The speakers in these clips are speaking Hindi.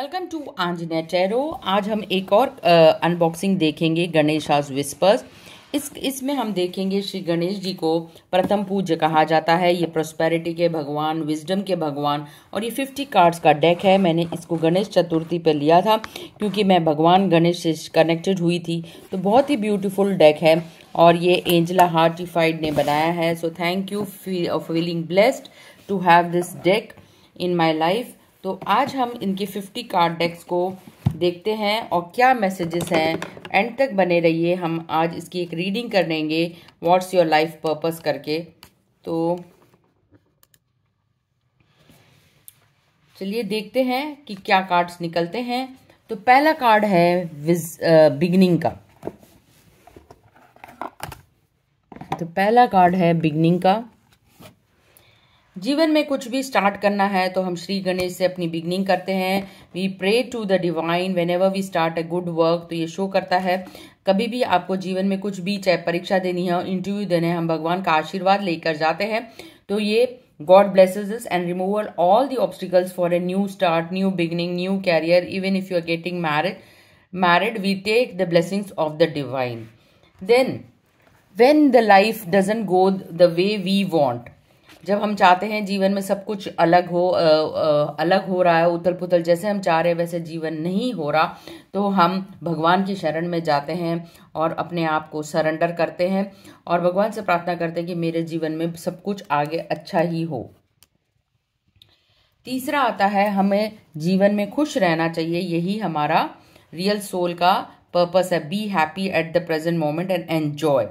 वेलकम टू आंजने टेरो आज हम एक और अनबॉक्सिंग देखेंगे गणेश आज विस्पर्स इस इसमें हम देखेंगे श्री गणेश जी को प्रथम पूज्य कहा जाता है ये प्रोस्पेरिटी के भगवान विजडम के भगवान और ये फिफ्टी कार्ड्स का डेक है मैंने इसको गणेश चतुर्थी पर लिया था क्योंकि मैं भगवान गणेश से कनेक्टेड हुई थी तो बहुत ही ब्यूटीफुल डेक है और ये एंजला हार्टिफाइड ने बनाया है so thank you feeling blessed to have this deck in my life तो आज हम इनके फिफ्टी कार्ड डेक्स को देखते हैं और क्या मैसेजेस हैं एंड तक बने रहिए हम आज इसकी एक रीडिंग कर लेंगे व्हाट्स योर लाइफ पर्पस करके तो चलिए देखते हैं कि क्या कार्ड्स निकलते हैं तो पहला कार्ड है विज बिगनिंग का तो पहला कार्ड है बिगनिंग का जीवन में कुछ भी स्टार्ट करना है तो हम श्री गणेश से अपनी बिगनिंग करते हैं we pray to the divine whenever we start a good work तो ये शो करता है कभी भी आपको जीवन में कुछ भी चाहे परीक्षा देनी है इंटरव्यू देने हम भगवान का आशीर्वाद लेकर जाते हैं तो ये God bless and removal all the obstacles for a new start new beginning new career even if you are getting married married we take the blessings of the divine then when the life doesn't go the way we want जब हम चाहते हैं जीवन में सब कुछ अलग हो आ, आ, अलग हो रहा है उथल पुथल जैसे हम चाह रहे हैं वैसे जीवन नहीं हो रहा तो हम भगवान की शरण में जाते हैं और अपने आप को सरेंडर करते हैं और भगवान से प्रार्थना करते हैं कि मेरे जीवन में सब कुछ आगे अच्छा ही हो तीसरा आता है हमें जीवन में खुश रहना चाहिए यही हमारा रियल सोल का पर्पस है be happy at the present moment and enjoy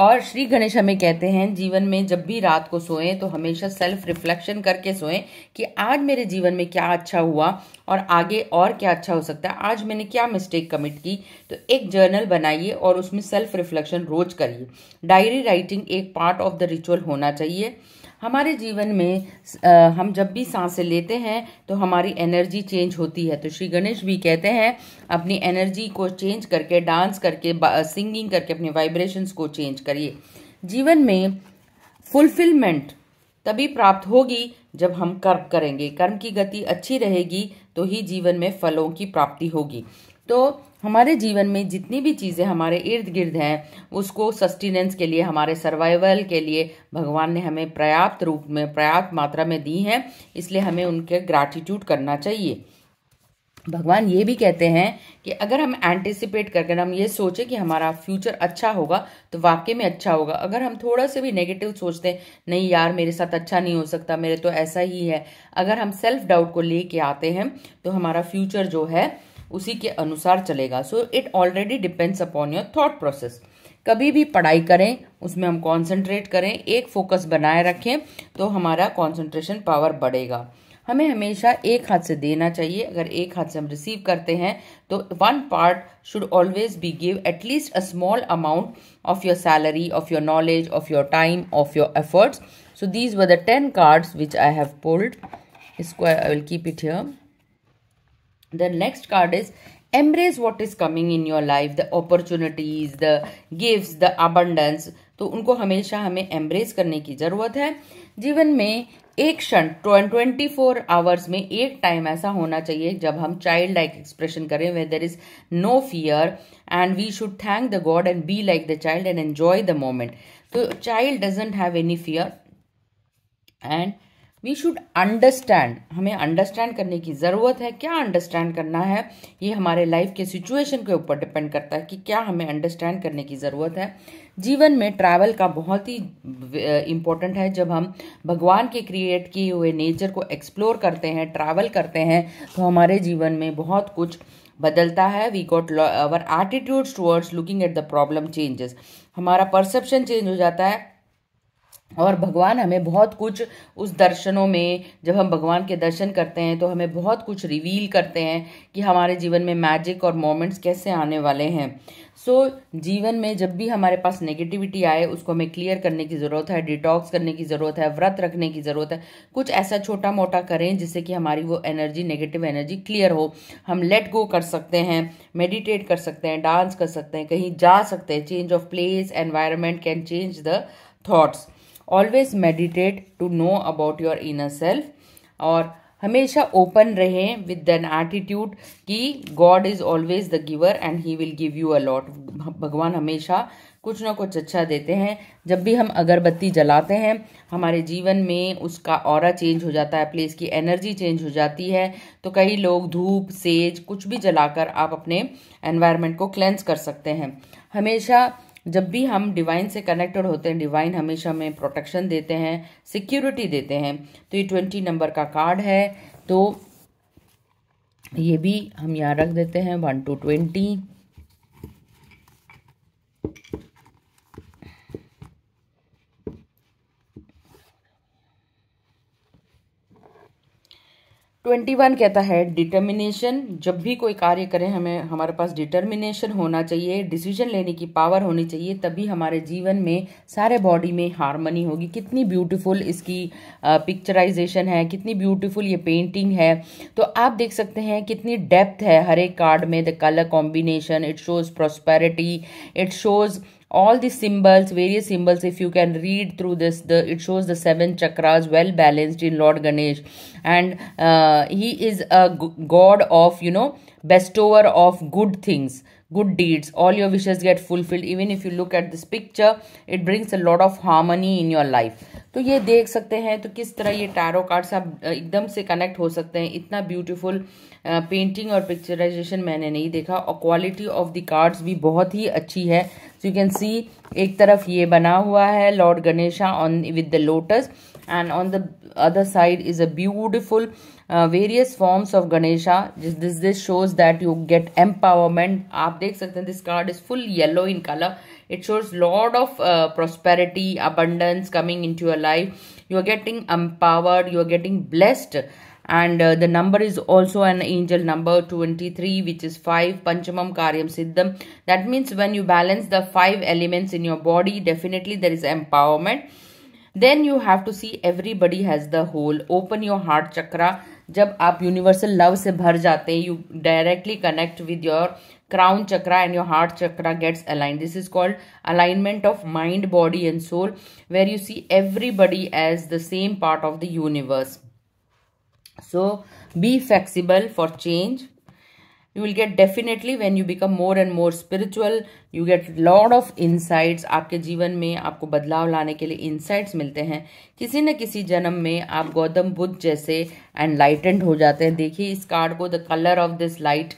और श्री गणेश हमें कहते हैं जीवन में जब भी रात को सोएं तो हमेशा सेल्फ रिफ्लेक्शन करके सोएं कि आज मेरे जीवन में क्या अच्छा हुआ और आगे और क्या अच्छा हो सकता है आज मैंने क्या मिस्टेक कमिट की तो एक जर्नल बनाइए और उसमें सेल्फ रिफ्लेक्शन रोज करिए डायरी राइटिंग एक पार्ट ऑफ द रिचुअल होना चाहिए हमारे जीवन में आ, हम जब भी सांसें लेते हैं तो हमारी एनर्जी चेंज होती है तो श्री गणेश भी कहते हैं अपनी एनर्जी को चेंज करके डांस करके सिंगिंग करके अपने वाइब्रेशंस को चेंज करिए जीवन में फुलफिलमेंट तभी प्राप्त होगी जब हम कर्म करेंगे कर्म की गति अच्छी रहेगी तो ही जीवन में फलों की प्राप्ति होगी तो हमारे जीवन में जितनी भी चीज़ें हमारे इर्द गिर्द हैं उसको सस्टेनेंस के लिए हमारे सर्वाइवल के लिए भगवान ने हमें पर्याप्त रूप में पर्याप्त मात्रा में दी हैं इसलिए हमें उनके ग्रैटिट्यूड करना चाहिए भगवान ये भी कहते हैं कि अगर हम एंटिसिपेट करके हम ये सोचें कि हमारा फ्यूचर अच्छा होगा तो वाकई में अच्छा होगा अगर हम थोड़ा से भी नेगेटिव सोचते हैं नहीं यार मेरे साथ अच्छा नहीं हो सकता मेरे तो ऐसा ही है अगर हम सेल्फ डाउट को लेके आते हैं तो हमारा फ्यूचर जो है उसी के अनुसार चलेगा so it already depends upon your thought process कभी भी पढ़ाई करें उसमें हम कॉन्सेंट्रेट करें एक फोकस बनाए रखें तो हमारा कॉन्सेंट्रेशन पावर बढ़ेगा हमें हमेशा एक हाथ से देना चाहिए अगर एक हाथ से हम रिसीव करते हैं तो one part should always be give at least a small amount of your salary of your knowledge of your time of your efforts so these were the ten cards which I have pulled इसको I will keep it here the next card is embrace what is coming in your life the opportunities the gifts the abundance तो उनको हमेशा हमें एम्ब्रेस करने की ज़रूरत है जीवन में एक क्षण ट्वेंटी फोर आवर्स में एक टाइम ऐसा होना चाहिए जब हम चाइल्ड लाइक एक्सप्रेशन करें way there is no fear and we should thank the God and be like the child and enjoy the moment तो child doesn't have any fear and we should understand हमें अंडरस्टैंड करने की ज़रूरत है क्या अंडरस्टैंड करना है ये हमारे लाइफ के सिचुएशन के ऊपर डिपेंड करता है कि क्या हमें अंडरस्टैंड करने की ज़रूरत है जीवन में ट्रैवल का बहुत ही इम्पोर्टेंट है जब हम भगवान के क्रिएट किए हुए नेचर को एक्सप्लोर करते हैं ट्रैवल करते हैं तो हमारे जीवन में बहुत कुछ बदलता है we got our attitudes towards looking at the problem changes हमारा परसेप्शन चेंज हो जाता है और भगवान हमें बहुत कुछ उस दर्शनों में जब हम भगवान के दर्शन करते हैं तो हमें बहुत कुछ रिवील करते हैं कि हमारे जीवन में मैजिक और मोमेंट्स कैसे आने वाले हैं सो so, जीवन में जब भी हमारे पास नेगेटिविटी आए उसको हमें क्लियर करने की ज़रूरत है डिटॉक्स करने की ज़रूरत है व्रत रखने की ज़रूरत है कुछ ऐसा छोटा मोटा करें जिससे कि हमारी वो एनर्जी नेगेटिव एनर्जी क्लियर हो हम लेट गो कर सकते हैं मेडिटेट कर सकते हैं डांस कर सकते हैं कहीं जा सकते हैं change of place environment can change the thoughts always meditate to know about your inner self और हमेशा ओपन रहें विद एन एटीट्यूड कि God is always the giver and he will give you a lot भगवान हमेशा कुछ ना कुछ अच्छा देते हैं जब भी हम अगरबत्ती जलाते हैं हमारे जीवन में उसका और चेंज हो जाता है प्लेस की एनर्जी चेंज हो जाती है तो कई लोग धूप सेज कुछ भी जलाकर आप अपने एनवायरनमेंट को क्लेंस कर सकते हैं हमेशा जब भी हम डिवाइन से कनेक्टेड होते हैं डिवाइन हमेशा हमें प्रोटेक्शन देते हैं सिक्योरिटी देते हैं तो ये ट्वेंटी नंबर का कार्ड है तो ये भी हम यहाँ रख देते हैं one two twenty twenty one कहता है डिटर्मिनेशन जब भी कोई कार्य करें हमें हमारे पास डिटर्मिनेशन होना चाहिए डिसीजन लेने की पावर होनी चाहिए तभी हमारे जीवन में सारे बॉडी में हारमनी होगी कितनी ब्यूटीफुल इसकी पिक्चराइजेशन है कितनी ब्यूटीफुल ये पेंटिंग है तो आप देख सकते हैं कितनी डेप्थ है हर एक कार्ड में the colour combination it shows prosperity it shows all the symbols various symbols if you can read through this the it shows the seven chakras well balanced in lord ganesh and uh, he is a god of you know bestower of good things good deeds all your wishes get fulfilled even if you look at this picture it brings a lot of harmony in your life तो ये देख सकते हैं तो किस तरह ये टैरो कार्ड्स आप एकदम से कनेक्ट हो सकते हैं इतना ब्यूटीफुल पेंटिंग और पिक्चराइजेशन मैंने नहीं देखा और क्वालिटी ऑफ द कार्ड्स भी बहुत ही अच्छी है सो यू कैन सी एक तरफ ये बना हुआ है Lord Ganesha on with the lotus and on the other side is a beautiful Uh, various forms of Ganesha. This, this shows that you get empowerment. आप देख सकते this card is full yellow in color. It shows lot of uh, prosperity, abundance coming into your life. You are getting empowered. You are getting blessed. And uh, the number is also an angel number 23 which is 5 Panchamam Karyam Siddham. That means when you balance the 5 elements in your body definitely there is empowerment. Then you have to see everybody has the whole. Open your heart chakra जब आप यूनिवर्सल लव से भर जाते हैं you directly connect with your crown chakra and your heart chakra gets align this is called alignment of mind body and soul where you see everybody as the same part of the universe so be flexible for change you will get definitely when you become more and more spiritual you get lord of insights आपके जीवन में आपको बदलाव लाने के लिए इंसाइट्स मिलते हैं किसी न किसी जन्म में आप गौतम बुद्ध जैसे एनलाइटेंड हो जाते हैं देखिए इस कार्ड को the colour of this light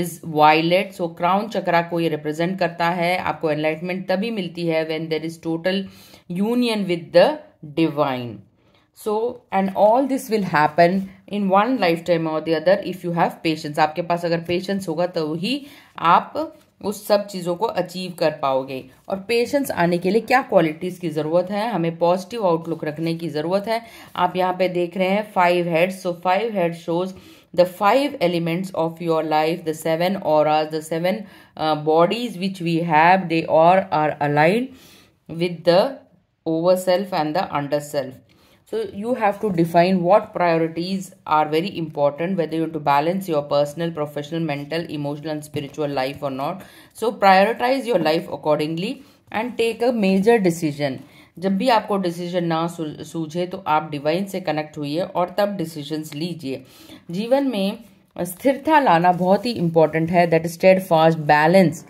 is violet so crown chakra को ये रिप्रेजेंट करता है आपको एनलाइटमेंट तभी मिलती है when there is total union with the divine so and all this will happen in one life time और the other if you have patience आपके पास अगर पेशेंस होगा तो ही आप उस सब चीज़ों को अचीव कर पाओगे और पेशेंस आने के लिए क्या क्वालिटीज़ की ज़रूरत है हमें पॉजिटिव आउटलुक रखने की ज़रूरत है आप यहाँ पे देख रहे हैं five heads so five head shows the five elements of your life the seven और the seven bodies which we have they और are align with the over self and the under self So you have to define what priorities are very important, whether you have to balance your personal, professional, mental, emotional and spiritual life or not. So prioritize your life accordingly and take a major decision. जब भी आपको डिसीजन ना सूझे तो आप डिवाइन से कनेक्ट होइए और तब डिसीजंस लीजिए जीवन में स्थिरता लाना बहुत ही इम्पॉर्टेंट है that steadfast balance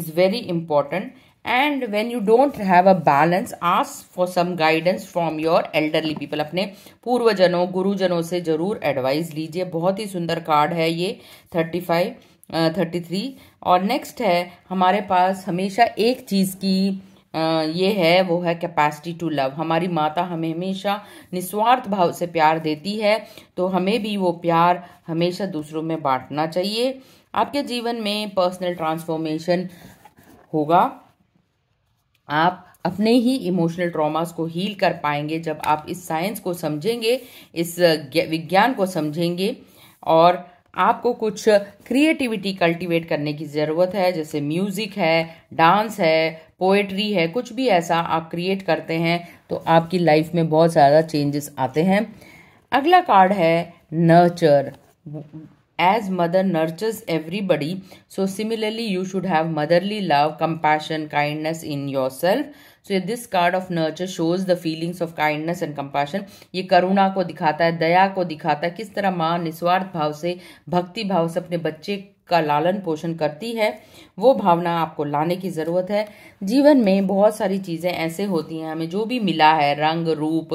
is very important and when you don't have a balance ask for some guidance from your elderly people अपने पूर्वजनों गुरुजनों से जरूर एडवाइस लीजिए बहुत ही सुंदर कार्ड है ये थर्टी फाइव थर्टी थ्री और नेक्स्ट है हमारे पास हमेशा एक चीज़ की ये है वो है कैपेसिटी टू लव हमारी माता हमें हमेशा निस्वार्थ भाव से प्यार देती है तो हमें भी वो प्यार हमेशा दूसरों में बांटना चाहिए आपके जीवन में पर्सनल ट्रांसफॉर्मेशन होगा आप अपने ही इमोशनल ट्रॉमास को हील कर पाएंगे जब आप इस साइंस को समझेंगे इस विज्ञान को समझेंगे और आपको कुछ क्रिएटिविटी कल्टीवेट करने की ज़रूरत है जैसे म्यूज़िक है डांस है पोएट्री है कुछ भी ऐसा आप क्रिएट करते हैं तो आपकी लाइफ में बहुत ज़्यादा चेंजेस आते हैं अगला कार्ड है nurture as mother nurtures everybody so similarly you should have motherly love compassion kindness in yourself so so, this card of nurture shows the feelings of kindness and compassion ये करुणा को दिखाता है दया को दिखाता है किस तरह माँ निस्वार्थ भाव से भक्ति भाव से अपने बच्चे का लालन पोषण करती है वो भावना आपको लाने की ज़रूरत है जीवन में बहुत सारी चीज़ें ऐसे होती हैं हमें जो भी मिला है रंग रूप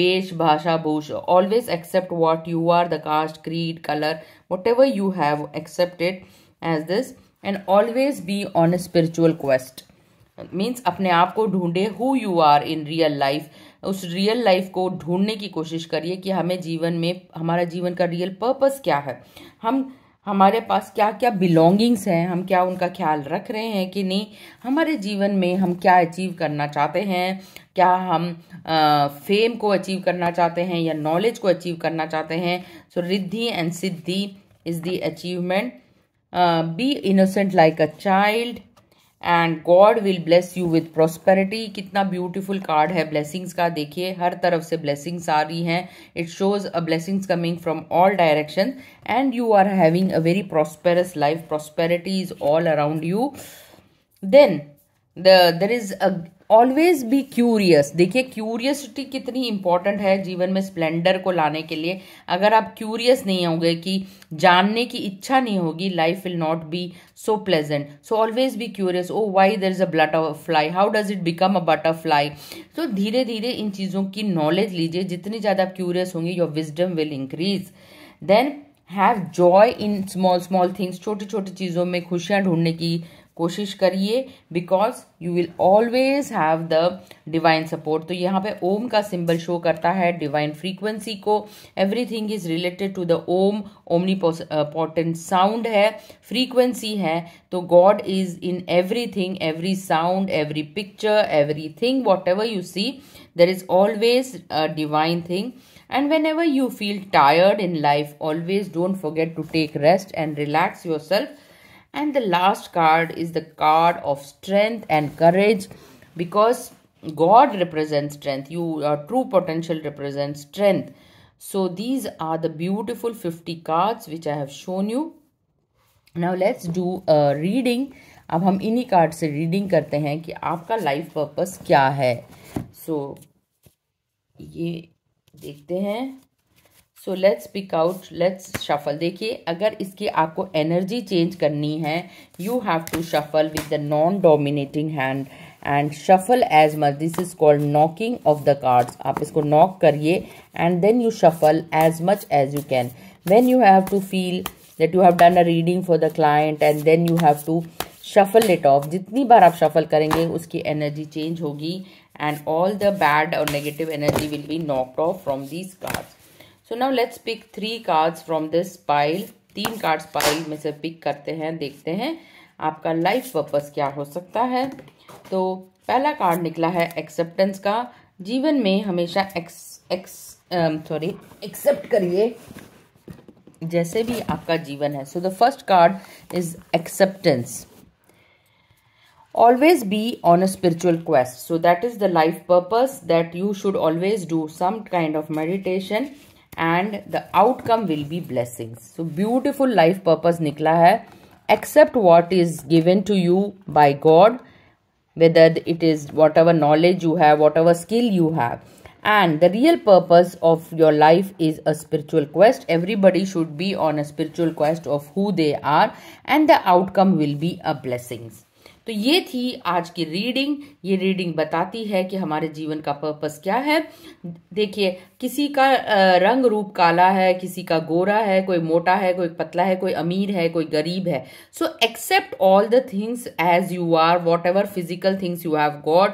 वेश भाषा भूष always accept what you are the caste creed colour whatever you have accepted as this and always be on a spiritual quest means अपने आप को ढूंढे who you are in real life उस रियल लाइफ को ढूंढने की कोशिश करिए कि हमें जीवन में हमारा जीवन का रियल पर्पस क्या है हम हमारे पास क्या क्या बिलोंगिंग्स हैं हम क्या उनका ख्याल रख रहे हैं कि नहीं हमारे जीवन में हम क्या अचीव करना चाहते हैं क्या हम आ, फेम को अचीव करना चाहते हैं या नॉलेज को अचीव करना चाहते हैं so Riddhi and Siddhi is the achievement be innocent like a child and God will bless you with prosperity कितना ब्यूटिफुल कार्ड है ब्लेसिंग्स का देखिए हर तरफ से ब्लेसिंग्स आ रही हैं it shows a blessings coming from all direction and you are having a very prosperous life prosperity is all around you then the there is always be curious देखिए क्यूरियसिटी कितनी इंपॉर्टेंट है जीवन में स्प्लेंडर को लाने के लिए अगर आप क्यूरियस नहीं होंगे कि जानने की इच्छा नहीं होगी life will not be so pleasant so always be curious oh why there is a butterfly how does it become a butterfly तो धीरे धीरे इन चीज़ों की नॉलेज लीजिए जितनी ज़्यादा आप क्यूरियस होंगे your wisdom will increase then have joy in small small things छोटी छोटी चीज़ों में खुशियाँ ढूंढने की कोशिश करिए because you will always have the divine support तो यहाँ पे ओम का सिंबल शो करता है डिवाइन फ्रीक्वेंसी को everything is related to the Om omnipotent sound है फ्रीक्वेंसी है तो God is in everything every sound every picture everything whatever you see always a divine thing and whenever you feel tired in life always don't forget to take rest and relax yourself and the last card is the card of strength and courage because god represents strength you your true potential represents strength so these are the beautiful 50 cards which i have shown you now let's do a reading अब हम इन्हीं कार्ड से रीडिंग करते हैं कि आपका लाइफ पर्पस क्या है सो so, ये देखते हैं so let's pick out let's shuffle देखिए अगर इसकी आपको एनर्जी चेंज करनी है you have to shuffle with the non dominating hand and shuffle as much this is called knocking off the cards आप इसको नॉक करिए and then you shuffle as much as you can when you have to feel that you have done a reading for the client and then you have to shuffle it off जितनी बार आप शफल करेंगे उसकी एनर्जी चेंज होगी एंड ऑल द बैड और negative energy will be knock off from these cards so now let's pick three cards from this pile तीन कार्ड्स पाइल में से पिक करते हैं देखते हैं आपका लाइफ पर्पज क्या हो सकता है तो पहला कार्ड निकला है एक्सेप्टेंस का जीवन में हमेशा एक्स एक्स सॉरी एक्सेप्ट करिए जैसे भी आपका जीवन है so the first card is acceptance always be on a spiritual quest so that is the life purpose that you should always do some kind of meditation and the outcome will be blessings. So beautiful life purpose nikla hai. accept what is given to you by God whether it is whatever knowledge you have whatever skill you have and the real purpose of your life is a spiritual quest everybody should be on a spiritual quest of who they are and the outcome will be a blessings तो ये थी आज की रीडिंग ये रीडिंग बताती है कि हमारे जीवन का पर्पस क्या है देखिए किसी का रंग रूप काला है किसी का गोरा है कोई मोटा है कोई पतला है कोई अमीर है कोई गरीब है so accept all the things as you are whatever physical things you have God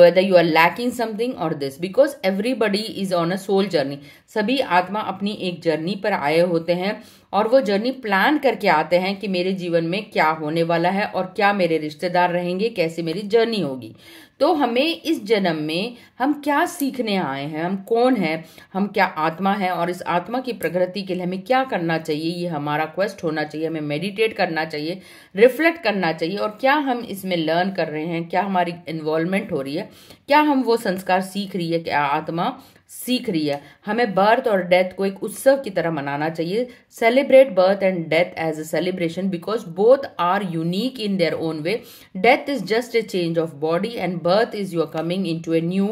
whether you are lacking something or this because everybody is on a soul journey सभी आत्मा अपनी एक जर्नी पर आए होते हैं और वो जर्नी प्लान करके आते हैं कि मेरे जीवन में क्या होने वाला है और क्या मेरे रिश्तेदार रहेंगे कैसे मेरी जर्नी होगी तो हमें इस जन्म में हम क्या सीखने आए हैं हम कौन हैं हम क्या आत्मा हैं और इस आत्मा की प्रगति के लिए हमें क्या करना चाहिए ये हमारा क्वेस्ट होना चाहिए हमें मेडिटेट करना चाहिए रिफ्लेक्ट करना चाहिए और क्या हम इसमें लर्न कर रहे हैं क्या हमारी इन्वॉल्वमेंट हो रही है क्या हम वो संस्कार सीख रही है क्या आत्मा सीख रही है हमें बर्थ और डेथ को एक उत्सव की तरह मनाना चाहिए celebrate birth and death as a celebration because both are unique in their own way death is just a change of body and birth is your coming into a new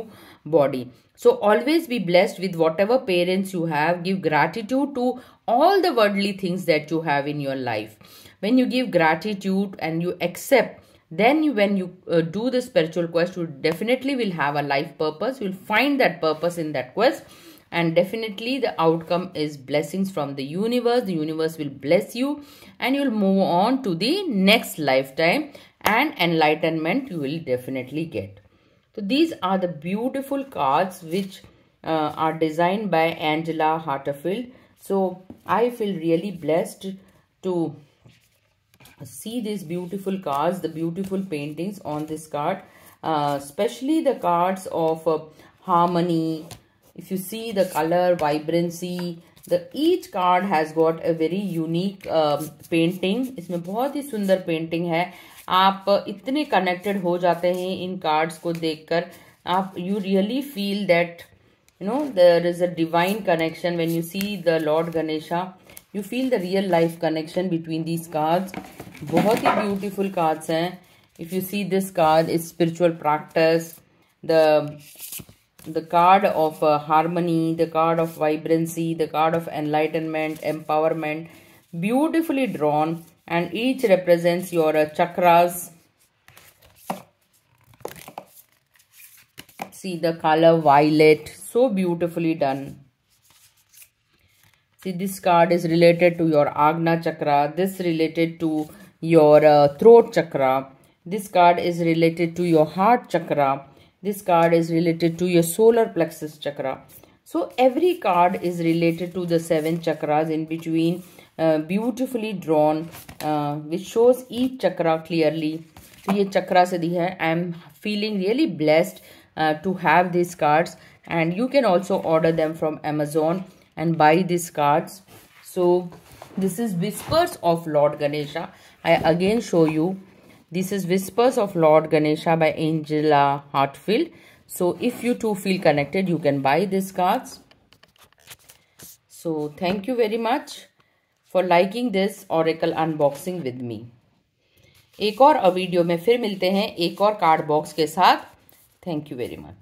body so always be blessed with whatever parents you have give gratitude to all the worldly things that you have in your life when you give gratitude and you accept then when you uh, do the spiritual quest you definitely will have a life purpose you'll find that purpose in that quest and definitely the outcome is blessings from the universe the universe will bless you and you'll move on to the next lifetime and enlightenment you will definitely get so these are the beautiful cards which uh, are designed by angela harterfield so i feel really blessed to see these beautiful cards the beautiful paintings on this card uh, especially the cards of uh, harmony if you see the color vibrancy the each card has got a very unique uh, painting isme bahut hi sundar painting hai aap uh, itne connected ho jate hain in cards ko dekhkar aap you really feel that you know there is a divine connection when you see the lord ganesha You feel the real life connection between these cards. बहुत beautiful cards कार्ड्स हैं if you see this card is spiritual practice the card of uh, harmony the card of vibrancy the card of enlightenment empowerment beautifully drawn and each represents your uh, chakras see the color violet so beautifully done See, this card is related to your Agna chakra. This related to your uh, throat chakra. This card is related to your heart chakra. This card is related to your solar plexus chakra. So every card is related to the seven chakras in between uh, beautifully drawn uh, which shows each chakra clearly. तो ये चक्रा से दी है am feeling really blessed uh, to have these cards, and you can also order them from Amazon. and buy these cards so this is whispers of lord ganesha i again show you this is whispers of lord ganesha by angela hartfield so if you too feel connected you can buy these cards so thank you very much for liking this oracle unboxing with me एक और वीडियो में फिर मिलते हैं एक और कार्ड बॉक्स के साथ थैंक यू वेरी मच